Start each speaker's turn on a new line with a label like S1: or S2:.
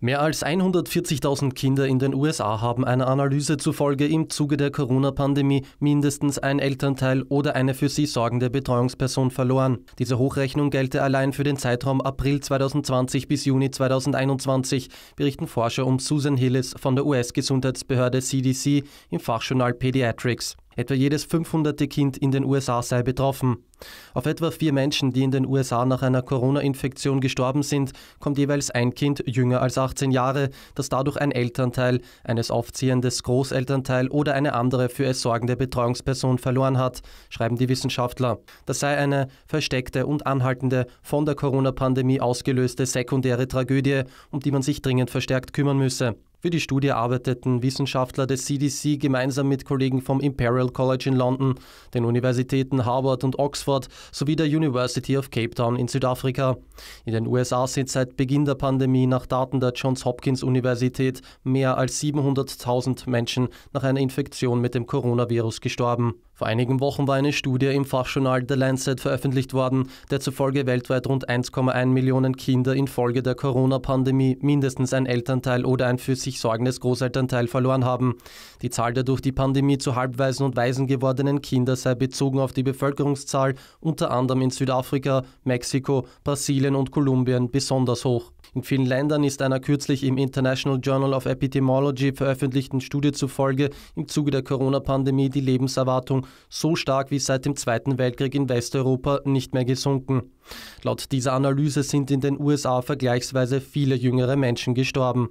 S1: Mehr als 140.000 Kinder in den USA haben einer Analyse zufolge im Zuge der Corona-Pandemie mindestens ein Elternteil oder eine für sie sorgende Betreuungsperson verloren. Diese Hochrechnung gelte allein für den Zeitraum April 2020 bis Juni 2021, berichten Forscher um Susan Hillis von der US-Gesundheitsbehörde CDC im Fachjournal Pediatrics. Etwa jedes 500. Kind in den USA sei betroffen. Auf etwa vier Menschen, die in den USA nach einer Corona-Infektion gestorben sind, kommt jeweils ein Kind jünger als 18 Jahre, das dadurch ein Elternteil, eines aufziehendes Großelternteil oder eine andere für es sorgende Betreuungsperson verloren hat, schreiben die Wissenschaftler. Das sei eine versteckte und anhaltende, von der Corona-Pandemie ausgelöste sekundäre Tragödie, um die man sich dringend verstärkt kümmern müsse. Für die Studie arbeiteten Wissenschaftler des CDC gemeinsam mit Kollegen vom Imperial College in London, den Universitäten Harvard und Oxford sowie der University of Cape Town in Südafrika. In den USA sind seit Beginn der Pandemie nach Daten der Johns Hopkins Universität mehr als 700.000 Menschen nach einer Infektion mit dem Coronavirus gestorben. Vor einigen Wochen war eine Studie im Fachjournal The Lancet veröffentlicht worden, der zufolge weltweit rund 1,1 Millionen Kinder infolge der Corona-Pandemie mindestens ein Elternteil oder ein für sich sorgendes Großelternteil verloren haben. Die Zahl der durch die Pandemie zu Halbwaisen und Waisen gewordenen Kinder sei bezogen auf die Bevölkerungszahl unter anderem in Südafrika, Mexiko, Brasilien und Kolumbien besonders hoch. In vielen Ländern ist einer kürzlich im International Journal of Epidemiology veröffentlichten Studie zufolge im Zuge der Corona-Pandemie die Lebenserwartung so stark wie seit dem Zweiten Weltkrieg in Westeuropa nicht mehr gesunken. Laut dieser Analyse sind in den USA vergleichsweise viele jüngere Menschen gestorben.